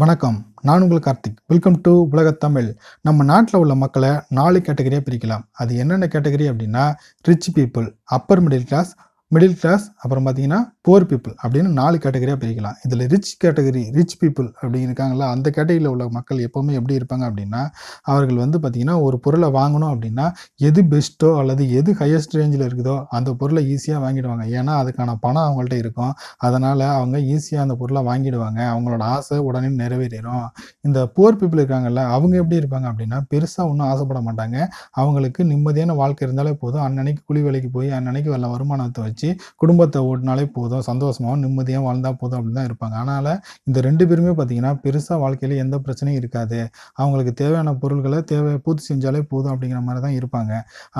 வணக்கம் நான் உங்கள் கார்த்திக் வெல்கம் டு உலகத்தமிழ் நம்ம நாட்டில் உள்ள மக்களை நாலு கேட்டகரியாக பிரிக்கலாம் அது என்னென்ன கேட்டகரி அப்படின்னா rich people upper middle class middle class அப்புறம் பார்த்தீங்கன்னா புவர் பீப்புள் அப்படின்னு நாலு கேட்டகரியாக பிரிக்கலாம் இதில் ரிச் கேட்டகரி ரிச் பீப்புள் அப்படின்னு இருக்காங்களா அந்த கேட்டகரியில் உள்ள மக்கள் எப்போவுமே எப்படி இருப்பாங்க அப்படின்னா அவர்கள் வந்து பார்த்திங்கன்னா ஒரு பொருளை வாங்கணும் அப்படின்னா எது பெஸ்ட்டோ அல்லது எது ஹையஸ்ட் ரேஞ்சில் இருக்குதோ அந்த பொருளை ஈஸியாக வாங்கிடுவாங்க ஏன்னா அதுக்கான பணம் அவங்கள்ட்ட இருக்கும் அதனால் அவங்க ஈஸியாக அந்த பொருளை வாங்கிடுவாங்க அவங்களோட ஆசை உடனே நிறைவேறிடும் இந்த புவர் பீப்புள் இருக்காங்கல்ல அவங்க எப்படி இருப்பாங்க அப்படின்னா பெருசாக ஒன்றும் ஆசைப்பட மாட்டாங்க அவங்களுக்கு நிம்மதியான வாழ்க்கை இருந்தாலே போதும் அன்னன்னைக்கு குழி வேலைக்கு போய் அன்னன்னைக்கு வல்ல வருமானத்தை வச்சு நினச்சி குடும்பத்தை ஓட்டினாலே போதும் சந்தோஷமாகவும் நிம்மதியாக வாழ்ந்தால் போதும் அப்படின்னு தான் இருப்பாங்க அதனால் இந்த ரெண்டு பேருமே பார்த்திங்கன்னா பெருசாக வாழ்க்கையில் எந்த பிரச்சனையும் இருக்காது அவங்களுக்கு தேவையான பொருள்களை தேவை பூர்த்தி செஞ்சாலே போதும் அப்படிங்கிற மாதிரி தான் இருப்பாங்க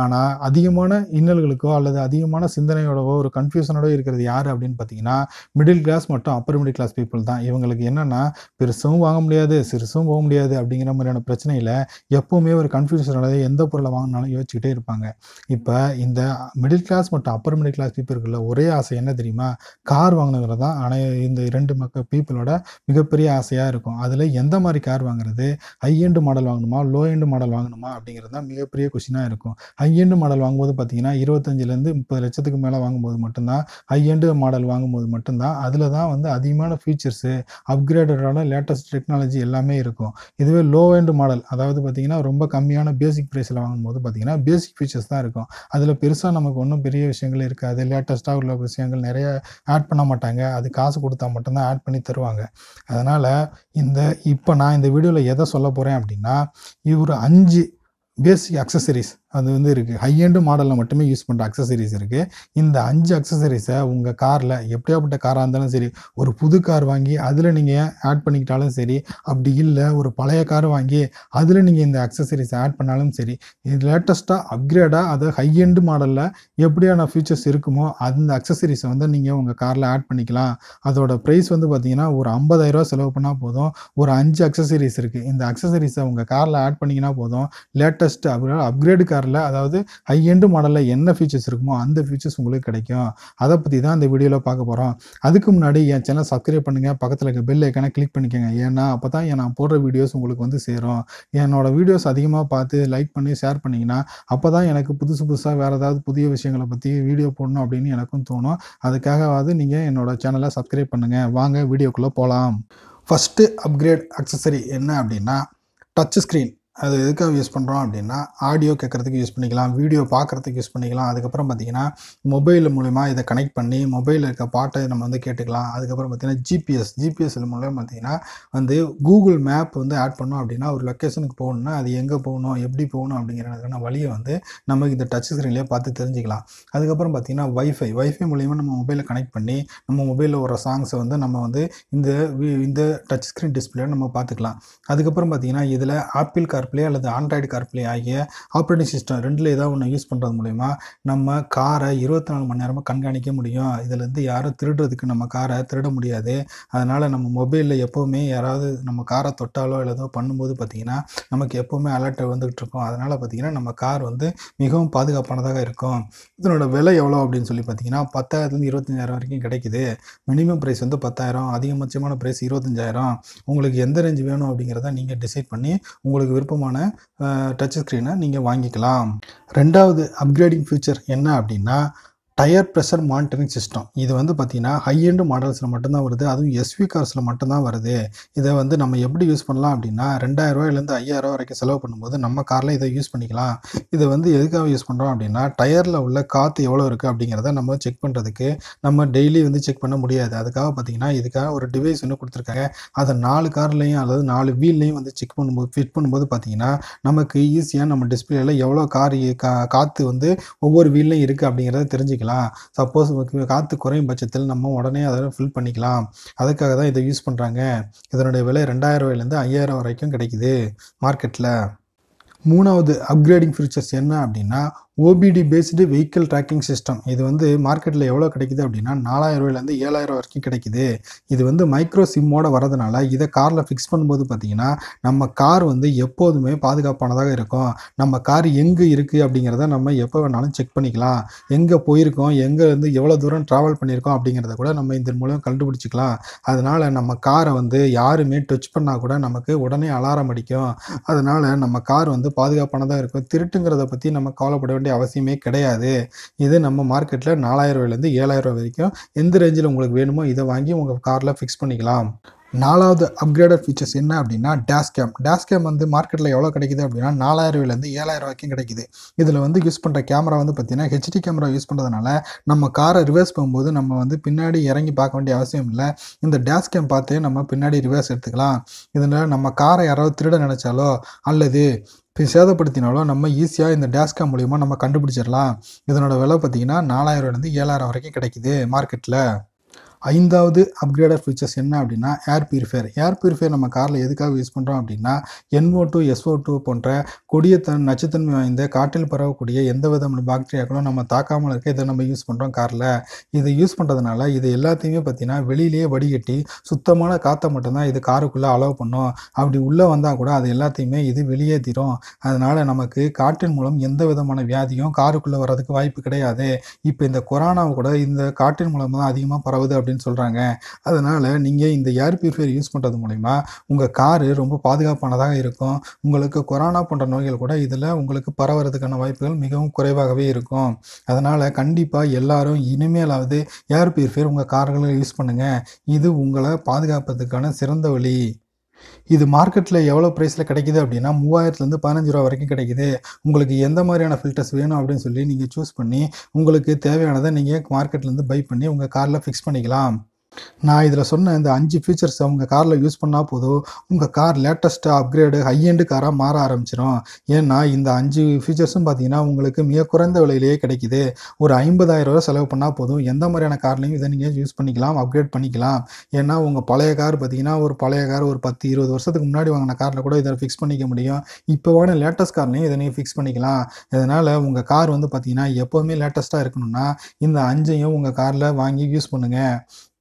ஆனால் அதிகமான இன்னல்களுக்கோ அல்லது அதிகமான சிந்தனையோடவோ ஒரு கன்ஃபியூஷனோட இருக்கிறது யார் அப்படின்னு பார்த்தீங்கன்னா மிடில் கிளாஸ் மற்றும் அப்பர் மிடில் கிளாஸ் பீப்புள் தான் இவங்களுக்கு என்னென்னா பெருசும் வாங்க முடியாது சிறுசும் போக முடியாது அப்படிங்கிற மாதிரியான பிரச்சனையில் எப்போவுமே ஒரு கன்ஃபியூஷனோட எந்த பொருளை வாங்கினாலும் யோசிச்சுக்கிட்டே இருப்பாங்க இப்போ இந்த மிடில் கிளாஸ் மற்றும் அப்பர் மிடில் கிளாஸ் பீப்புள் அமைப்பு இருக்குல்ல ஒரே ஆசை என்ன தெரியுமா கார் வாங்கினதுல தான் அனை இந்த இரண்டு மக்கள் பீப்புளோட மிகப்பெரிய ஆசையாக இருக்கும் அதில் எந்த மாதிரி கார் வாங்குறது ஹை எண்டு மாடல் வாங்கணுமா லோ எண்டு மாடல் வாங்கணுமா அப்படிங்கிறது தான் மிகப்பெரிய கொஷினாக இருக்கும் ஹை எண்டு மாடல் வாங்கும்போது பார்த்தீங்கன்னா இருபத்தஞ்சிலேருந்து முப்பது லட்சத்துக்கு மேலே வாங்கும்போது மட்டும்தான் ஹை எண்டு மாடல் வாங்கும்போது மட்டும்தான் அதில் தான் வந்து அதிகமான ஃபீச்சர்ஸு அப்கிரேடடான லேட்டஸ்ட் டெக்னாலஜி எல்லாமே இருக்கும் இதுவே லோ எண்டு மாடல் அதாவது பார்த்தீங்கன்னா ரொம்ப கம்மியான பேசிக் ப்ரைஸில் வாங்கும்போது பார்த்தீங்கன்னா பேசிக் ஃபீச்சர்ஸ் தான் இருக்கும் அதில் பெருசாக நமக்கு ஒன்றும் பெரிய விஷயங்கள் இருக்காது லேட்டஸ்ட்டாக உள்ள விஷயங்கள் நிறைய ஆட் பண்ண மாட்டாங்க அது காசு கொடுத்தா மட்டும்தான் ஆட் பண்ணி தருவாங்க அதனால் இந்த இப்போ நான் இந்த வீடியோவில் எதை சொல்ல போகிறேன் அப்படின்னா இவர் அஞ்சு பேசிக் அக்சசரிஸ் அது வந்து இருக்குது ஹையண்டு மாடலில் மட்டுமே யூஸ் பண்ணுற அக்சசரிஸ் இருக்குது இந்த அஞ்சு அக்சசரிஸை உங்கள் காரில் எப்படியாப்பட்ட காராக இருந்தாலும் சரி ஒரு புது கார் வாங்கி அதில் நீங்கள் ஆட் பண்ணிக்கிட்டாலும் சரி அப்படி இல்லை ஒரு பழைய கார் வாங்கி அதில் நீங்கள் இந்த அக்சசரிஸ் ஆட் பண்ணாலும் சரி இது லேட்டஸ்ட்டாக அப்கிரேடாக அதை ஹையண்டு மாடலில் எப்படியான ஃபியூச்சர்ஸ் இருக்குமோ அந்த அக்சசரிஸை வந்து நீங்கள் உங்கள் காரில் ஆட் பண்ணிக்கலாம் அதோட ப்ரைஸ் வந்து பார்த்தீங்கன்னா ஒரு ஐம்பதாயிரரூவா செலவு பண்ணால் போதும் ஒரு அஞ்சு அக்சசரிஸ் இருக்குது இந்த அக்சசரிஸை உங்கள் காரில் ஆட் பண்ணிங்கன்னா போதும் லேட்டஸ்ட் அப்கிரேடு கார் காரில் அதாவது ஹை எண்டு மாடலில் என்ன ஃபீச்சர்ஸ் இருக்குமோ அந்த ஃபீச்சர்ஸ் உங்களுக்கு கிடைக்கும் அதை பற்றி தான் இந்த வீடியோவில் பார்க்க போகிறோம் அதுக்கு முன்னாடி என் சேனல் சப்ஸ்கிரைப் பண்ணுங்கள் பக்கத்தில் இருக்க பெல் ஐக்கனை கிளிக் பண்ணிக்கோங்க ஏன்னா அப்போ தான் நான் போடுற வீடியோஸ் உங்களுக்கு வந்து சேரும் என்னோடய வீடியோஸ் அதிகமாக பார்த்து லைக் பண்ணி ஷேர் பண்ணிங்கன்னா அப்போ தான் எனக்கு புதுசு புதுசாக வேறு ஏதாவது புதிய விஷயங்களை பற்றி வீடியோ போடணும் அப்படின்னு எனக்கும் தோணும் அதுக்காகவாது நீங்கள் என்னோடய சேனலை சப்ஸ்கிரைப் பண்ணுங்கள் வாங்க வீடியோக்குள்ளே போகலாம் ஃபஸ்ட்டு அப்கிரேட் அக்சசரி என்ன அப்படின்னா டச் ஸ்க்ரீன் அது எதுக்காக யூஸ் பண்ணுறோம் அப்படின்னா ஆடியோ கேட்குறதுக்கு யூஸ் பண்ணிக்கலாம் வீடியோ பார்க்குறதுக்கு யூஸ் பண்ணிக்கலாம் அதுக்கப்புறம் பார்த்திங்கன்னா மொபைல் மூலிமா இதை கனெக்ட் பண்ணி மொபைலில் இருக்க பாட்டை நம்ம வந்து கேட்டுக்கலாம் அதுக்கப்புறம் பார்த்திங்கன்னா ஜிபிஎஸ் ஜிபிஎஸ் மூலமாக பார்த்திங்கன்னா வந்து கூகுள் மேப் வந்து ஆட் பண்ணோம் அப்படின்னா ஒரு லொக்கேஷனுக்கு போகணுன்னா அது எங்கே போகணும் எப்படி போகணும் அப்படிங்கிறதுக்கான வழியை வந்து நம்ம இந்த டச் ஸ்க்ரீன்லேயே பார்த்து தெரிஞ்சுக்கலாம் அதுக்கப்புறம் பார்த்திங்கன்னா வைஃபை வைஃபை மூலிமா நம்ம மொபைலில் கனெக்ட் பண்ணி நம்ம மொபைலில் வர சாங்ஸை வந்து நம்ம வந்து இந்த இந்த டச் ஸ்க்ரீன் டிஸ்பிளே நம்ம பார்த்துக்கலாம் அதுக்கப்புறம் பார்த்திங்கன்னா இதில் ஆப்பிள் கார் கார்ப்ளே அல்லது ஆண்ட்ராய்டு கார்ப்ளே ஆகிய ஆப்ரேட்டிங் சிஸ்டம் ரெண்டில் ஏதாவது ஒன்று யூஸ் பண்ணுறது மூலிமா நம்ம காரை இருபத்தி நாலு மணி நேரமாக கண்காணிக்க முடியும் இதிலேருந்து யாரும் திருடுறதுக்கு நம்ம காரை திருட முடியாது அதனால் நம்ம மொபைலில் எப்போவுமே யாராவது நம்ம காரை தொட்டாலோ இல்லை பண்ணும்போது பார்த்திங்கன்னா நமக்கு எப்போவுமே அலர்ட்டை வந்துகிட்டு இருக்கும் அதனால் பார்த்திங்கன்னா நம்ம கார் வந்து மிகவும் பாதுகாப்பானதாக இருக்கும் இதனோட விலை எவ்வளோ அப்படின்னு சொல்லி பார்த்திங்கன்னா பத்தாயிரத்துலேருந்து இருபத்தஞ்சாயிரம் வரைக்கும் கிடைக்குது மினிமம் ப்ரைஸ் வந்து பத்தாயிரம் அதிகபட்சமான ப்ரைஸ் இருபத்தஞ்சாயிரம் உங்களுக்கு எந்த ரேஞ்ச் வேணும் அப்படிங்கிறத நீங்கள் டிசைட் பண்ணி உங்களுக்கு விருப்பம் இருக்குமான டச் ஸ்க்ரீனை நீங்கள் வாங்கிக்கலாம் ரெண்டாவது அப்கிரேடிங் ஃபியூச்சர் என்ன அப்படின்னா டயர் ப்ரெஷர் மானிட்டரிங் சிஸ்டம் இது வந்து பார்த்திங்கன்னா ஹை மாடல்ஸில் மட்டும்தான் வருது அதுவும் எஸ்வி கார்ஸில் மட்டும்தான் வருது இதை வந்து நம்ம எப்படி யூஸ் பண்ணலாம் அப்படின்னா ரெண்டாயிரரூவாயிலேருந்து ஐயாயிரரூவா வரைக்கும் செலவு பண்ணும்போது நம்ம காரில் இதை யூஸ் பண்ணிக்கலாம் இதை வந்து எதுக்காக யூஸ் பண்ணுறோம் அப்படின்னா டயரில் உள்ள காற்று எவ்வளோ இருக்குது அப்படிங்கிறத நம்ம செக் பண்ணுறதுக்கு நம்ம டெய்லி வந்து செக் பண்ண முடியாது அதுக்காக பார்த்திங்கன்னா இதுக்காக ஒரு டிவைஸ் ஒன்று கொடுத்துருக்காங்க அதை நாலு கார்லேயும் அல்லது நாலு வீல்லையும் வந்து செக் பண்ணும்போது ஃபிட் பண்ணும்போது பார்த்திங்கன்னா நமக்கு ஈஸியாக நம்ம டிஸ்பிளேயில் எவ்வளோ கார் காற்று வந்து ஒவ்வொரு வீல்லையும் இருக்குது அப்படிங்கிறத தெரிஞ்சுக்கலாம் பண்ணிக்கலாம் சப்போஸ் காற்று குறையும் பட்சத்தில் நம்ம உடனே அதை ஃபில் பண்ணிக்கலாம் அதுக்காக தான் இதை யூஸ் பண்ணுறாங்க இதனுடைய விலை ரெண்டாயிரம் ரூபாயிலேருந்து ஐயாயிரம் வரைக்கும் கிடைக்குது மார்க்கெட்டில் மூணாவது அப்கிரேடிங் ஃபியூச்சர்ஸ் என்ன அப்படின்னா OBD based vehicle tracking system இது வந்து மார்க்கெட்டில் எவ்வளோ கிடைக்குது அப்படின்னா நாலாயிரம் ரூபாயிலேருந்து ஏழாயிரம் வரைக்கும் கிடைக்குது இது வந்து மைக்ரோ சிம்மோட வரதுனால இதை காரில் ஃபிக்ஸ் பண்ணும்போது பார்த்திங்கன்னா நம்ம கார் வந்து எப்போதுமே பாதுகாப்பானதாக இருக்கும் நம்ம கார் எங்கே இருக்குது அப்படிங்கிறத நம்ம எப்போ வேணாலும் செக் பண்ணிக்கலாம் எங்கே போயிருக்கோம் எங்கே வந்து எவ்வளோ தூரம் ட்ராவல் பண்ணியிருக்கோம் அப்படிங்கிறத கூட நம்ம இந்த மூலம் கண்டுபிடிச்சிக்கலாம் அதனால் நம்ம காரை வந்து யாருமே டச் பண்ணால் கூட நமக்கு உடனே அலாரம் அடிக்கும் அதனால் நம்ம கார் வந்து பாதுகாப்பானதாக இருக்கும் திருட்டுங்கிறத பற்றி நம்ம கவலைப்பட வேண்டிய அவசியமே கிடையாது இது நம்ம மார்க்கெட்டில் நாலாயிரம் ரூபாயிலேருந்து ஏழாயிரம் ரூபாய் வரைக்கும் எந்த ரேஞ்சில் உங்களுக்கு வேணுமோ இதை வாங்கி உங்கள் காரில் ஃபிக்ஸ் பண்ணிக்கலாம் நாலாவது அப்கிரேடட் ஃபீச்சர்ஸ் என்ன அப்படின்னா டேஷ் கேம் டேஷ் கேம் வந்து மார்க்கெட்டில் எவ்வளோ கிடைக்குது அப்படின்னா நாலாயிரம் ரூபாயிலேருந்து ஏழாயிரம் வரைக்கும் கிடைக்குது இதில் வந்து யூஸ் பண்ணுற கேமரா வந்து பார்த்திங்கன்னா ஹெச்டி கேமரா யூஸ் பண்ணுறதுனால நம்ம காரை ரிவர்ஸ் போகும்போது நம்ம வந்து பின்னாடி இறங்கி பார்க்க வேண்டிய அவசியம் இல்லை இந்த டேஷ் கேம் பார்த்து நம்ம பின்னாடி ரிவர்ஸ் எடுத்துக்கலாம் இதனால் நம்ம காரை யாராவது திருட நினச்சாலோ அல்லது இப்போ சேதப்படுத்தினாலும் நம்ம ஈஸியாக இந்த டேஸ்கா மூலிமா நம்ம கண்டுபிடிச்சிடலாம் இதனோட விலை பார்த்திங்கன்னா நாலாயிரம்லேருந்து ஏழாயிரம் வரைக்கும் கிடைக்குது மார்க்கெட்டில் ஐந்தாவது அப்கிரேடட் ஃபீச்சர்ஸ் என்ன அப்படின்னா ஏர் பியூரிஃபயர் ஏர் பியூரிஃபயர் நம்ம காரில் எதுக்காக யூஸ் பண்ணுறோம் அப்படின்னா என்ஓ டூ எஸ்ஓ டூ போன்ற கொடிய தன் நச்சுத்தன்மை வாய்ந்த காற்றில் பரவக்கூடிய எந்த விதமான பாக்டீரியாக்களும் நம்ம தாக்காமல் இருக்க இதை நம்ம யூஸ் பண்ணுறோம் காரில் இதை யூஸ் பண்ணுறதுனால இது எல்லாத்தையுமே பார்த்தீங்கன்னா வெளியிலேயே வடிகட்டி சுத்தமான காற்றை மட்டும்தான் இது காருக்குள்ளே அலோவ் பண்ணும் அப்படி உள்ளே வந்தால் கூட அது எல்லாத்தையுமே இது வெளியே தீரும் அதனால் நமக்கு காற்றின் மூலம் எந்த விதமான வியாதியும் காருக்குள்ளே வர்றதுக்கு வாய்ப்பு கிடையாது இப்போ இந்த கொரோனாவை கூட இந்த காற்றின் மூலமாக தான் அதிகமாக பரவுது அப்படின்னு சொல்கிறாங்க அதனால் நீங்கள் இந்த ஏர் பியூரிஃபையர் யூஸ் பண்ணுறது மூலிமா உங்கள் காரு ரொம்ப பாதுகாப்பானதாக இருக்கும் உங்களுக்கு கொரோனா போன்ற நோய்கள் கூட இதில் உங்களுக்கு பரவுறதுக்கான வாய்ப்புகள் மிகவும் குறைவாகவே இருக்கும் அதனால் கண்டிப்பாக எல்லாரும் இனிமேலாவது ஏர் பியூரிஃபையர் உங்கள் கார்களில் யூஸ் பண்ணுங்கள் இது உங்களை பாதுகாப்பதுக்கான சிறந்த வழி இது மார்க்கெட்டில் எவ்வளோ ப்ரைஸில் கிடைக்கிது அப்படின்னா மூவாயிரத்துலேருந்து பதினஞ்சு ரூபா வரைக்கும் கிடைக்கிது உங்களுக்கு எந்த மாதிரியான ஃபில்டர்ஸ் வேணும் அப்படின்னு சொல்லி நீங்கள் சூஸ் பண்ணி உங்களுக்கு தேவையானதை நீங்கள் மார்க்கெட்லேருந்து பை பண்ணி உங்கள் காரில் ஃபிக்ஸ் பண்ணிக்கலாம் நான் இதில் சொன்ன இந்த அஞ்சு ஃபீச்சர்ஸை உங்கள் காரில் யூஸ் பண்ணால் போதும் உங்கள் கார் லேட்டஸ்ட்டாக அப்கிரேடு ஹையண்டு காராக மாற ஆரம்பிச்சிடும் ஏன்னா இந்த அஞ்சு ஃபீச்சர்ஸும் பார்த்தீங்கன்னா உங்களுக்கு மிக குறைந்த விலையிலேயே கிடைக்கிது ஒரு ஐம்பதாயிரம் ரூபா செலவு பண்ணால் போதும் எந்த மாதிரியான கார்லையும் இதை நீங்கள் யூஸ் பண்ணிக்கலாம் அப்கிரேட் பண்ணிக்கலாம் ஏன்னா உங்கள் பழைய கார் பார்த்தீங்கன்னா ஒரு பழைய கார் ஒரு பத்து இருபது வருஷத்துக்கு முன்னாடி வாங்கின காரில் கூட இதை ஃபிக்ஸ் பண்ணிக்க முடியும் இப்போ வாங்கின லேட்டஸ்ட் கார்லையும் இதை நீங்கள் ஃபிக்ஸ் பண்ணிக்கலாம் இதனால் உங்கள் கார் வந்து பார்த்தீங்கன்னா எப்போவுமே லேட்டஸ்ட்டாக இருக்கணும்னா இந்த அஞ்சையும் உங்கள் காரில் வாங்கி யூஸ் பண்ணுங்கள்